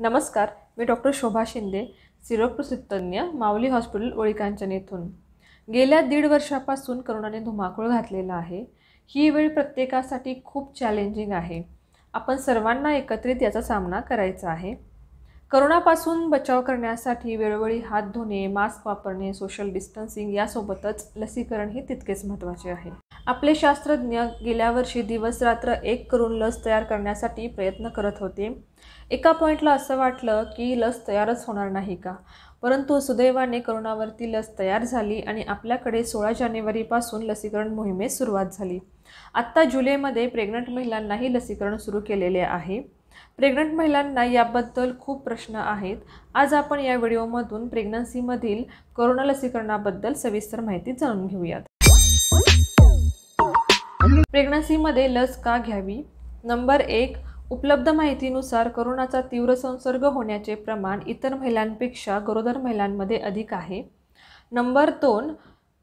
नमस्कार मी डॉक्टर शोभा शिंदे सिरोप्रसिद्धज्ञ माऊली हॉस्पिटल ओळीकांचन गेल्या दीड वर्षापासून करोनाने धुमाकूळ घातलेला आहे ही वेळ प्रत्येकासाठी खूप चॅलेंजिंग आहे आपण सर्वांना एकत्रित याचा सामना करायचा आहे करोनापासून बचाव करण्यासाठी वेळोवेळी हात धुणे मास्क वापरणे सोशल डिस्टन्सिंग यासोबतच लसीकरण हे तितकेच महत्त्वाचे आहे आपले शास्त्रज्ञ गेल्या वर्षी दिवसरात्र एक करून लस तयार करण्यासाठी प्रयत्न करत होते एका पॉईंटला असं वाटलं की लस तयारच होणार नाही का परंतु सुदैवाने करोनावरती लस तयार झाली आणि आपल्याकडे सोळा जानेवारीपासून लसीकरण मोहिमेस सुरुवात झाली आत्ता जुलैमध्ये प्रेग्नंट महिलांनाही लसीकरण सुरू केलेले आहे प्रेग्नंट महिलांना याबद्दल खूप प्रश्न आहेत आज आपण या व्हिडिओमधून प्रेग्नन्सीमधील कोरोना लसीकरणाबद्दल सविस्तर माहिती जाणून घेऊयात प्रेग्नन्सीमध्ये लस का घ्यावी नंबर एक उपलब्ध माहितीनुसार करोनाचा तीव्र संसर्ग होण्याचे प्रमाण इतर महिलांपेक्षा गरोदर महिलांमध्ये अधिक आहे नंबर दोन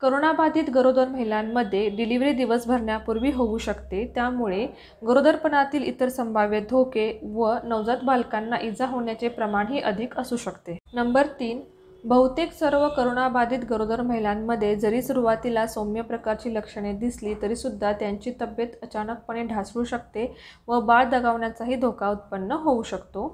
करोनाबाधित गरोदर महिलांमध्ये डिलिव्हरी दिवस भरण्यापूर्वी होऊ शकते त्यामुळे गरोदरपणातील इतर संभाव्य धोके व नवजात बालकांना इजा होण्याचे प्रमाणही अधिक असू शकते नंबर तीन बहुतेक सर्व करोनाबाधित गरोदर महिलांमध्ये जरी सुरुवातीला सौम्य प्रकारची लक्षणे दिसली तरीसुद्धा त्यांची तब्येत अचानकपणे ढासळू शकते व बाळ दगावण्याचाही धोका उत्पन्न होऊ शकतो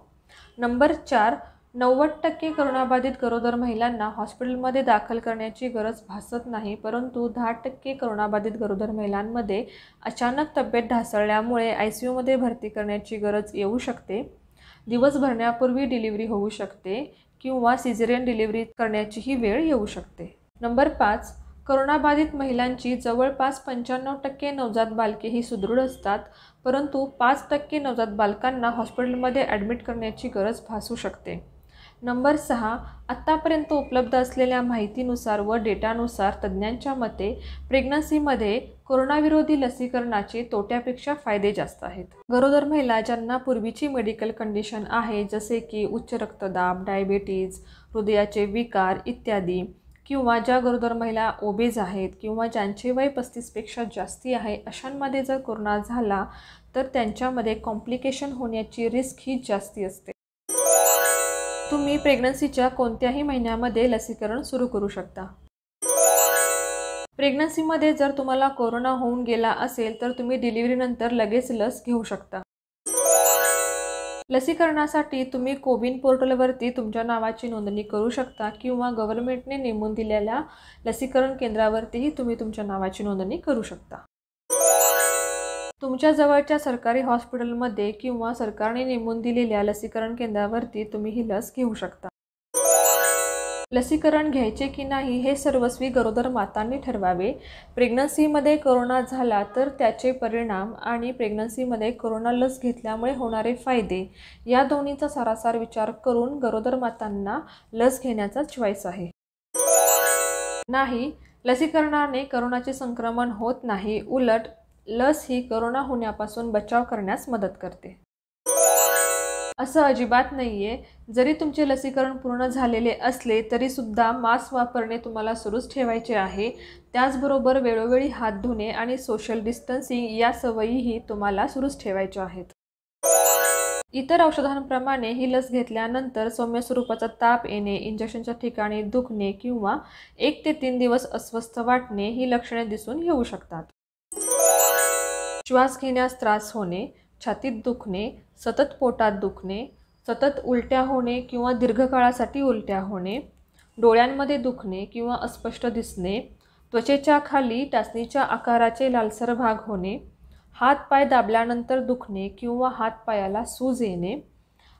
नंबर चार नव्वद टक्के करोनाबाधित गरोदर महिलांना हॉस्पिटलमध्ये दाखल करण्याची गरज भासत नाही परंतु दहा टक्के करोनाबाधित गरोदर महिलांमध्ये अचानक तब्येत ढासळल्यामुळे आय सी यूमध्ये भरती करण्याची गरज येऊ शकते दिवस भरण्यापूर्वी डिलिव्हरी होऊ शकते किंवा सिझेरियन डिलिव्हरी करण्याचीही वेळ येऊ शकते नंबर पाच करोनाबाधित महिलांची जवळपास पंच्याण्णव टक्के नवजात बालके ही सुदृढ असतात परंतु पाच टक्के नवजात बालकांना हॉस्पिटलमध्ये ॲडमिट करण्याची गरज भासू शकते नंबर सहा आत्तापर्यंत उपलब्ध असलेल्या माहितीनुसार व डेटानुसार तज्ज्ञांच्या मते प्रेग्नन्सीमध्ये कोरोनाविरोधी लसीकरणाचे तोट्यापेक्षा फायदे जास्त आहेत गरोदर महिला ज्यांना पूर्वीची मेडिकल कंडिशन आहे जसे की उच्च रक्तदाब डायबेटीज हृदयाचे विकार इत्यादी किंवा ज्या गरोदर महिला ओबेज आहेत किंवा ज्यांचे वय पस्तीसपेक्षा जास्ती आहे अशांमध्ये जर कोरोना झाला तर त्यांच्यामध्ये कॉम्प्लिकेशन होण्याची रिस्क ही जास्ती असते तुम्ही प्रेग्नन्सीच्या कोणत्याही महिन्यामध्ये लसीकरण सुरू करू शकता प्रेग्नन्सीमध्ये जर तुम्हाला कोरोना होऊन गेला असेल तर तुम्ही डिलिव्हरीनंतर लगेच लस घेऊ शकता लसीकरणासाठी तुम्ही कोविन पोर्टलवरती तुमच्या नावाची नोंदणी करू शकता किंवा गव्हर्नमेंटने नेमून दिलेल्या लसीकरण केंद्रावरतीही तुम्ही तुमच्या नावाची नोंदणी करू शकता तुमच्या जवळच्या सरकारी हॉस्पिटलमध्ये किंवा सरकारने नेमून दिलेल्या लसीकरण केंद्रावरती तुम्ही ही लस घेऊ शकता लसीकरण घ्यायचे की नाही हे सर्वस्वी गरोदर मातांनी ठरवावे प्रेग्नन्सीमध्ये करोना झाला तर त्याचे परिणाम आणि प्रेग्नन्सीमध्ये कोरोना लस घेतल्यामुळे होणारे फायदे या दोन्हीचा सारासार विचार करून गरोदर मातांना लस घेण्याचा चॉईस आहे नाही लसीकरणाने करोनाचे संक्रमण होत नाही उलट लस ही करोना होण्यापासून बचाव करण्यास मदत करते असं अजिबात नाहीये जरी तुमचे लसीकरण पूर्ण झालेले असले तरीसुद्धा मास्क वापरणे तुम्हाला सुरूच ठेवायचे आहे त्याचबरोबर वेळोवेळी हात धुणे आणि सोशल डिस्टन्सिंग या सवयीही तुम्हाला सुरूच ठेवायच्या आहेत इतर औषधांप्रमाणे ही लस घेतल्यानंतर सौम्य स्वरूपाचा ताप येणे इंजेक्शनच्या ठिकाणी दुखणे किंवा एक ते तीन दिवस अस्वस्थ वाटणे ही लक्षणे दिसून येऊ शकतात श्वास घेण्यास त्रास होणे छातीत दुखणे सतत पोटात दुखणे सतत उलट्या होणे किंवा दीर्घकाळासाठी उलट्या होणे डोळ्यांमध्ये दुखणे किंवा अस्पष्ट दिसणे त्वचेच्या खाली टाचणीच्या आकाराचे लालसर भाग होणे हात पाय दाबल्यानंतर दुखणे किंवा हातपायाला सूज येणे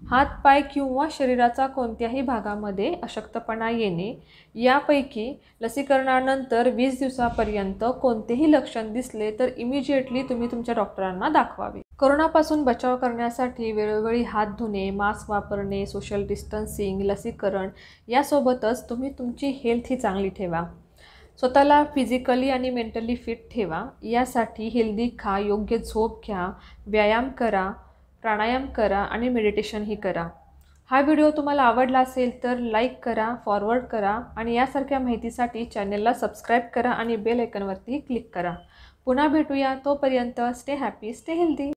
हात पाय किंवा शरीराचा कोणत्याही भागामध्ये अशक्तपणा येणे यापैकी लसीकरणानंतर वीस दिवसापर्यंत कोणतेही लक्षण दिसले तर इमिजिएटली तुम्ही तुमच्या डॉक्टरांना दाखवावे कोरोनापासून बचाव करण्यासाठी वेळोवेळी हात धुणे मास्क वापरणे सोशल डिस्टन्सिंग लसीकरण यासोबतच तुम्ही तुमची हेल्थ ही चांगली ठेवा स्वतःला फिजिकली आणि मेंटली फिट ठेवा यासाठी हेल्दी खा योग्य झोप घ्या व्यायाम करा प्राणायाम करा आणि मेडिटेशनही करा हा व्हिडिओ तुम्हाला आवडला असेल तर लाईक करा फॉरवर्ड करा आणि यासारख्या माहितीसाठी चॅनेलला सबस्क्राईब करा आणि बेल आयकनवरती क्लिक करा पुन्हा भेटूया तोपर्यंत स्टे हॅपी स्टे हेल्दी